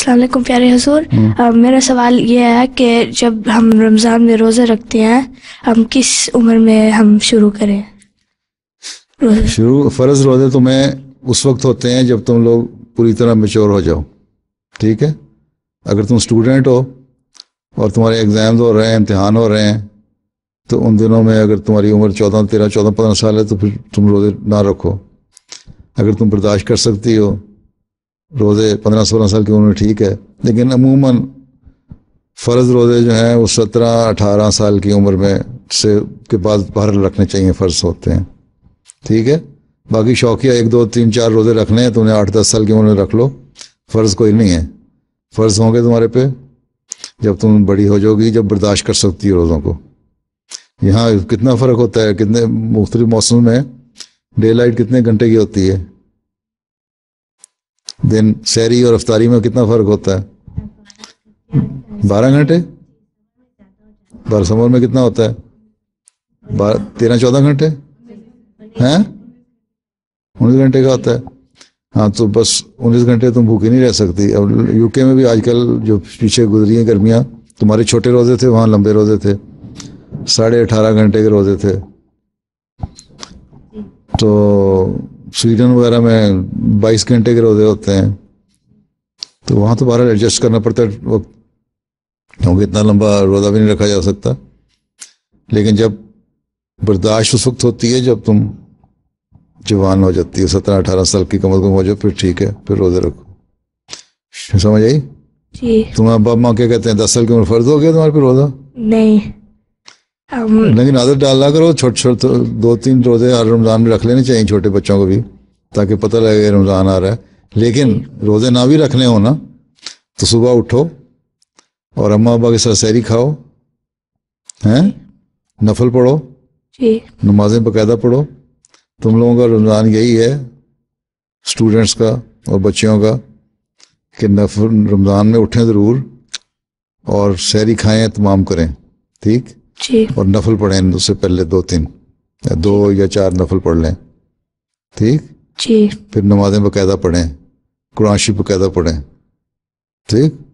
السلام علیکم پیارے حضور میرا سوال یہ ہے کہ جب ہم رمضان میں روزہ رکھتے ہیں ہم کس عمر میں ہم شروع کریں شروع فرض روزے تمہیں اس وقت ہوتے ہیں جب تم لوگ پوری طرح میچور ہو جاؤ ٹھیک ہے اگر تم اسٹوڈینٹ ہو اور تمہارے ایگزامز ہو رہے ہیں امتحان ہو رہے ہیں تو ان دنوں میں اگر تمہاری عمر چودہ تیرہ چودہ پندرہ سال ہے تو پھر تم روزے نہ رکھو اگر تم برداشت کر سکتی ہو روزے پندرہ سولہ سال کی عمر میں ٹھیک ہے لیکن عموماً فرض روزے جو ہیں وہ سترہ اٹھارہ سال کی عمر میں سے کے بعد باہر رکھنے چاہیے فرض ہوتے ہیں ٹھیک ہے باقی شوقیہ ایک دو تین چار روزے رکھنے ہیں تو انہیں آٹھ دس سال کی عمر میں رکھ لو فرض کوئی نہیں ہے فرض ہوں گے تمہارے پہ جب تم بڑی ہو جاؤ گی جب برداشت کر سکتی ہو روزوں کو یہاں کتنا فرق ہوتا ہے کتنے مختلف موسم میں ڈے لائٹ کتنے گھنٹے کی ہوتی ہے دن سہری اور افطاری میں کتنا فرق ہوتا ہے بارہ گھنٹے برسمور میں کتنا ہوتا ہے بارہ تیرہ چودہ گھنٹے انیس گھنٹے کا ہوتا ہے ہاں تو بس انیس گھنٹے تم بھوکے نہیں رہ سکتی اب یو کے میں بھی آج کل جو پیچھے گزری ہیں گرمیاں تمہارے چھوٹے روزے تھے وہاں لمبے روزے تھے ساڑھے اٹھارہ گھنٹے کے روزے تھے تو سویڈن وغیرہ میں بائیس گھنٹے کے روزے ہوتے ہیں تو وہاں تو بہرحال ایڈجسٹ کرنا پڑتا ہے وقت کیونکہ اتنا لمبا روزہ بھی نہیں رکھا جا سکتا لیکن جب برداشت اس وقت ہوتی ہے جب تم جوان ہو جاتی ہے سترہ اٹھارہ سال کی کم از کم ہو جاؤ پھر ٹھیک ہے پھر روزے رکھو سمجھ آئی جی۔ تمہارے باپ ماں کیا کہتے ہیں دس سال کی عمر فرض ہو گیا تمہارے پھر روزہ نہیں لیکن عادت ڈالنا کرو چھوٹے چھوٹے دو تین روزے ہر رمضان میں رکھ لینے چاہیے چھوٹے بچوں کو بھی تاکہ پتہ لگے رمضان آ رہا ہے لیکن جی۔ روزے نہ بھی رکھنے ہو نا تو صبح اٹھو اور اماں ابا کے ساتھ سیری کھاؤ ہیں نفل پڑھو جی۔ نمازیں باقاعدہ پڑھو تم لوگوں کا رمضان یہی ہے اسٹوڈنٹس کا اور بچیوں کا کہ نفل رمضان میں اٹھیں ضرور اور سیری کھائیں تمام کریں ٹھیک جی۔ اور نفل پڑھیں اس سے پہلے دو تین دو یا چار نفل پڑھ لیں ٹھیک جی پھر نمازیں باقاعدہ پڑھیں قرآن شی باقاعدہ پڑھیں ٹھیک